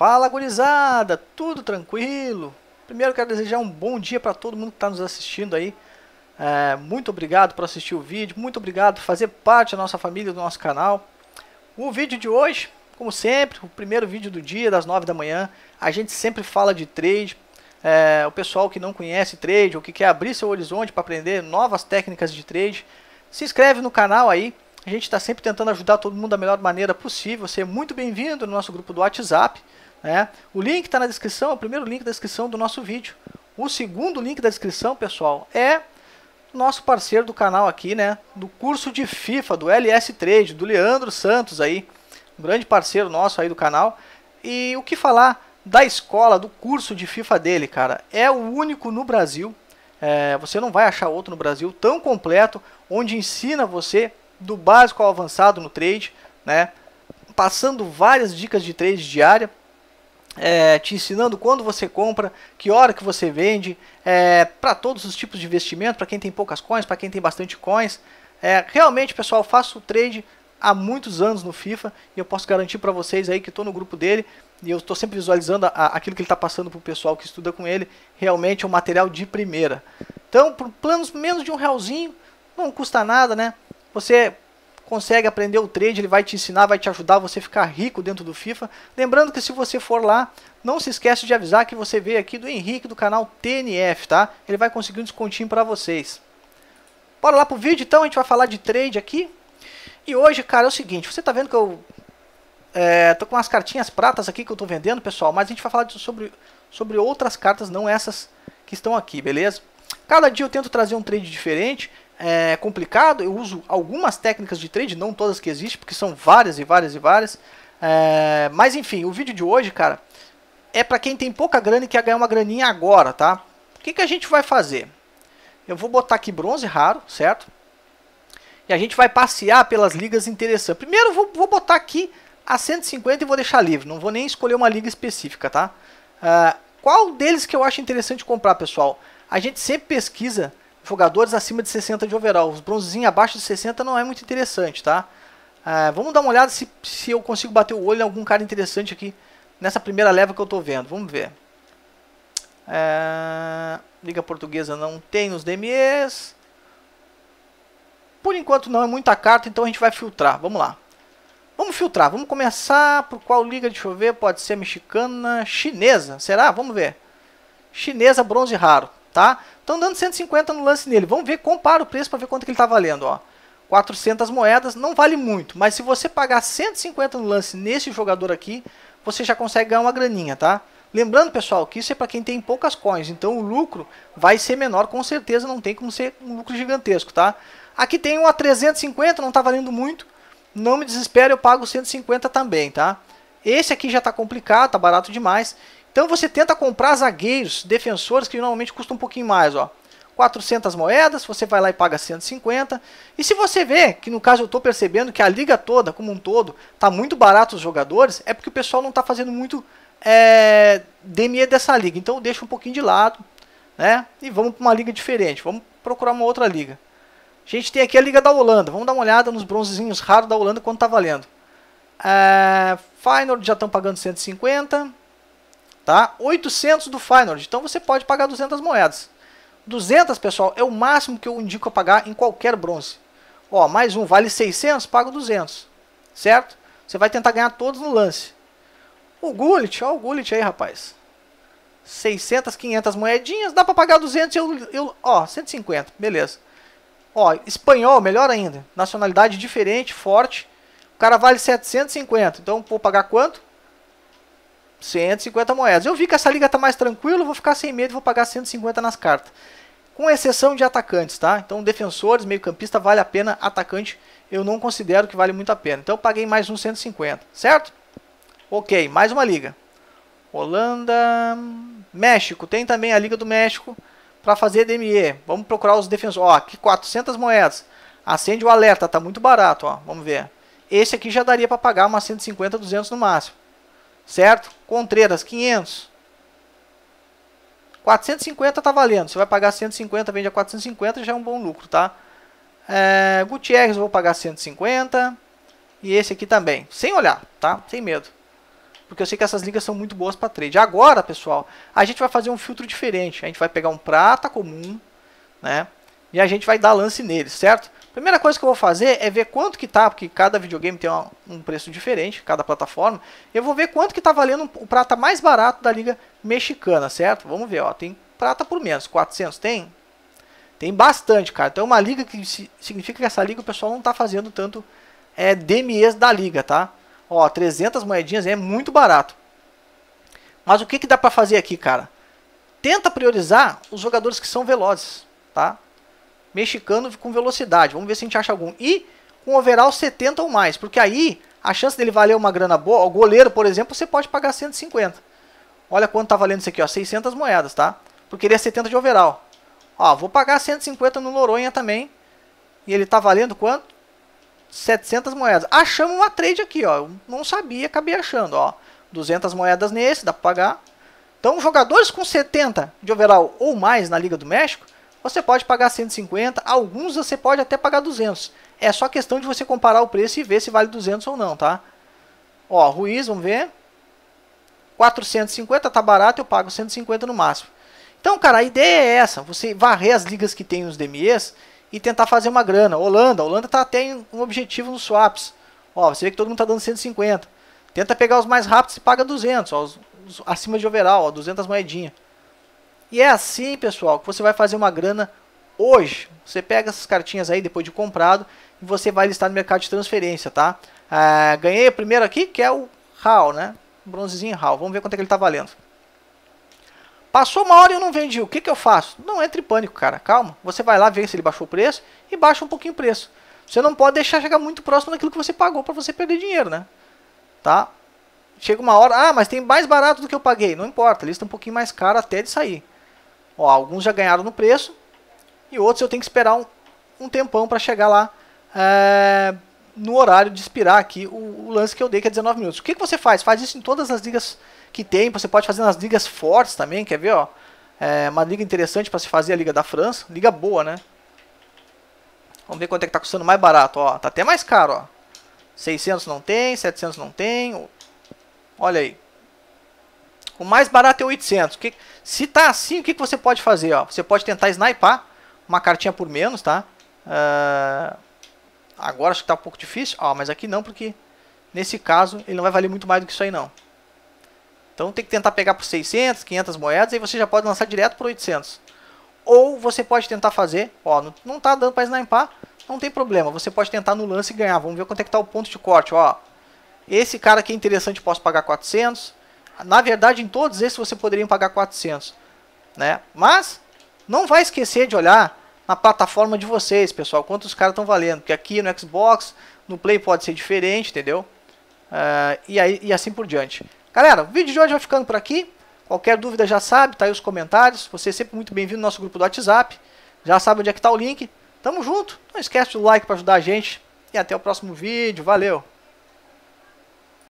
Fala gurizada, tudo tranquilo? Primeiro quero desejar um bom dia para todo mundo que está nos assistindo aí. É, muito obrigado por assistir o vídeo, muito obrigado por fazer parte da nossa família, do nosso canal. O vídeo de hoje, como sempre, o primeiro vídeo do dia, das 9 da manhã. A gente sempre fala de trade. É, o pessoal que não conhece trade ou que quer abrir seu horizonte para aprender novas técnicas de trade, se inscreve no canal aí. A gente está sempre tentando ajudar todo mundo da melhor maneira possível. Você é muito bem-vindo no nosso grupo do WhatsApp. É? O link está na descrição, é o primeiro link da descrição do nosso vídeo. O segundo link da descrição, pessoal, é nosso parceiro do canal aqui, né? Do curso de FIFA, do LS Trade, do Leandro Santos aí. Um grande parceiro nosso aí do canal. E o que falar da escola, do curso de FIFA dele, cara? É o único no Brasil. É, você não vai achar outro no Brasil tão completo, onde ensina você do básico ao avançado no trade, né? Passando várias dicas de trade diária é, te ensinando quando você compra, que hora que você vende, é, para todos os tipos de investimento, para quem tem poucas coins, para quem tem bastante coins. É, realmente, pessoal, faço o trade há muitos anos no FIFA e eu posso garantir para vocês aí que estou no grupo dele e eu estou sempre visualizando a, aquilo que ele está passando para o pessoal que estuda com ele. Realmente é um material de primeira. Então, por planos menos de um realzinho, não custa nada, né? Você consegue aprender o trade, ele vai te ensinar, vai te ajudar você ficar rico dentro do FIFA. Lembrando que se você for lá, não se esquece de avisar que você veio aqui do Henrique do canal TNF, tá? Ele vai conseguir um descontinho para vocês. Bora lá pro vídeo então, a gente vai falar de trade aqui. E hoje, cara, é o seguinte, você tá vendo que eu é, tô com umas cartinhas pratas aqui que eu tô vendendo, pessoal, mas a gente vai falar sobre, sobre outras cartas, não essas que estão aqui, beleza? Cada dia eu tento trazer um trade diferente é, complicado, eu uso algumas técnicas de trade, não todas que existem, porque são várias e várias e várias. É, mas enfim, o vídeo de hoje, cara, é para quem tem pouca grana e quer ganhar uma graninha agora, tá? O que, que a gente vai fazer? Eu vou botar aqui bronze raro, certo? E a gente vai passear pelas ligas interessantes. Primeiro vou, vou botar aqui a 150 e vou deixar livre. Não vou nem escolher uma liga específica, tá? Uh, qual deles que eu acho interessante comprar, pessoal? A gente sempre pesquisa jogadores acima de 60 de overall. Os bronzezinhos abaixo de 60 não é muito interessante, tá? É, vamos dar uma olhada se, se eu consigo bater o olho em algum cara interessante aqui nessa primeira leva que eu estou vendo. Vamos ver. É, liga Portuguesa não tem os DMEs. Por enquanto não é muita carta, então a gente vai filtrar. Vamos lá. Vamos filtrar. Vamos começar por qual liga de chover? Pode ser mexicana, chinesa, será? Vamos ver. Chinesa bronze raro, tá? Estão dando 150 no lance nele. Vamos ver, compara o preço para ver quanto que ele está valendo. Ó. 400 moedas não vale muito, mas se você pagar 150 no lance nesse jogador aqui, você já consegue ganhar uma graninha, tá? Lembrando, pessoal, que isso é para quem tem poucas coins, então o lucro vai ser menor, com certeza não tem como ser um lucro gigantesco, tá? Aqui tem uma 350, não está valendo muito, não me desespere, eu pago 150 também, tá? Esse aqui já está complicado, está barato demais. Então você tenta comprar zagueiros, defensores que normalmente custam um pouquinho mais, ó. 400 moedas, você vai lá e paga 150. E se você vê que no caso eu estou percebendo que a liga toda, como um todo, está muito barato os jogadores, é porque o pessoal não está fazendo muito é, DME dessa liga. Então deixa um pouquinho de lado, né? E vamos para uma liga diferente. Vamos procurar uma outra liga. A gente tem aqui a liga da Holanda. Vamos dar uma olhada nos bronzezinhos raros da Holanda quanto está valendo. É, Feyenoord já estão pagando 150 tá? 800 do Feyenoord, então você pode pagar 200 moedas. 200, pessoal, é o máximo que eu indico a pagar em qualquer bronze. Ó, mais um vale 600, pago 200, certo? Você vai tentar ganhar todos no lance. O Gullit, ó o Gullit aí, rapaz. 600, 500 moedinhas, dá pra pagar 200, eu, eu, ó, 150, beleza. Ó, espanhol, melhor ainda, nacionalidade diferente, forte. O cara vale 750, então vou pagar quanto? 150 moedas. Eu vi que essa liga está mais tranquila, vou ficar sem medo, vou pagar 150 nas cartas. Com exceção de atacantes, tá? Então defensores, meio campista, vale a pena. Atacante, eu não considero que vale muito a pena. Então eu paguei mais uns 150, certo? Ok, mais uma liga. Holanda, México. Tem também a Liga do México para fazer DME. Vamos procurar os defensores. Ó, aqui 400 moedas. Acende o alerta, tá muito barato, ó. Vamos ver. Esse aqui já daria para pagar umas 150, 200 no máximo certo? Contreras, 500. 450 tá valendo. Você vai pagar 150, vende a 450, já é um bom lucro, tá? É, Gutierrez, vou pagar 150. E esse aqui também, sem olhar, tá? Sem medo. Porque eu sei que essas ligas são muito boas para trade. Agora, pessoal, a gente vai fazer um filtro diferente. A gente vai pegar um prata comum, né? E a gente vai dar lance neles, certo? Primeira coisa que eu vou fazer é ver quanto que tá, porque cada videogame tem um preço diferente, cada plataforma. Eu vou ver quanto que tá valendo o prata mais barato da liga mexicana, certo? Vamos ver, ó, tem prata por menos, 400 tem? Tem bastante, cara. Então é uma liga que significa que essa liga o pessoal não tá fazendo tanto é, DMEs da liga, tá? Ó, 300 moedinhas é muito barato. Mas o que que dá para fazer aqui, cara? Tenta priorizar os jogadores que são velozes, tá? mexicano com velocidade. Vamos ver se a gente acha algum. E com overall 70 ou mais, porque aí a chance dele valer uma grana boa, o goleiro, por exemplo, você pode pagar 150. Olha quanto tá valendo isso aqui, ó, 600 moedas, tá? Porque ele é 70 de overall. Ó, vou pagar 150 no Noronha também. E ele tá valendo quanto? 700 moedas. Achamos uma trade aqui, ó. Eu não sabia, acabei achando, ó. 200 moedas nesse, dá pra pagar. Então, jogadores com 70 de overall ou mais na Liga do México, você pode pagar 150, alguns você pode até pagar 200. É só questão de você comparar o preço e ver se vale 200 ou não, tá? Ó, Ruiz, vamos ver. 450 tá barato, eu pago 150 no máximo. Então, cara, a ideia é essa, você varrer as ligas que tem os DMEs e tentar fazer uma grana. Holanda, Holanda tá até um objetivo nos swaps. Ó, você vê que todo mundo tá dando 150. Tenta pegar os mais rápidos e paga 200, ó, os, os, acima de overall, ó, 200 moedinhas. E é assim, pessoal, que você vai fazer uma grana hoje. Você pega essas cartinhas aí depois de comprado e você vai listar no mercado de transferência, tá? É, ganhei o primeiro aqui, que é o HAL, né? Bronzezinho HAL. Vamos ver quanto é que ele tá valendo. Passou uma hora e eu não vendi. O que, que eu faço? Não entre em pânico, cara. Calma. Você vai lá ver se ele baixou o preço e baixa um pouquinho o preço. Você não pode deixar chegar muito próximo daquilo que você pagou para você perder dinheiro, né? Tá? Chega uma hora, ah, mas tem mais barato do que eu paguei. Não importa, lista um pouquinho mais caro até de sair. Ó, alguns já ganharam no preço e outros eu tenho que esperar um, um tempão para chegar lá é, no horário de expirar aqui o, o, lance que eu dei, que é 19 minutos. O que, que você faz? Faz isso em todas as ligas que tem, você pode fazer nas ligas fortes também, quer ver? Ó? É uma liga interessante para se fazer a Liga da França, liga boa, né? Vamos ver quanto é que tá custando mais barato, ó. Tá até mais caro, ó. 600 não tem, 700 não tem. Olha aí. O mais barato é 800. Que, se tá assim, o que, que você pode fazer? Ó? Você pode tentar sniper uma cartinha por menos, tá? Uh, agora acho que tá um pouco difícil. Ó, mas aqui não, porque nesse caso ele não vai valer muito mais do que isso aí não. Então tem que tentar pegar por 600, 500 moedas, e você já pode lançar direto por 800. Ou você pode tentar fazer, ó, não, não tá dando para sniper, não tem problema. Você pode tentar no lance e ganhar. Vamos ver quanto é que tá o ponto de corte, ó. Esse cara aqui é interessante, posso pagar 400. Na verdade, em todos esses você poderia pagar 400, né? Mas não vai esquecer de olhar na plataforma de vocês, pessoal, quanto os caras estão valendo, porque aqui no Xbox, no Play pode ser diferente, entendeu? Uh, e, aí, e assim por diante. Galera, o vídeo de hoje vai ficando por aqui. Qualquer dúvida já sabe, tá aí os comentários. Você é sempre muito bem-vindo no nosso grupo do WhatsApp. Já sabe onde é que tá o link. Tamo junto. Não esquece do like para ajudar a gente. E até o próximo vídeo. Valeu!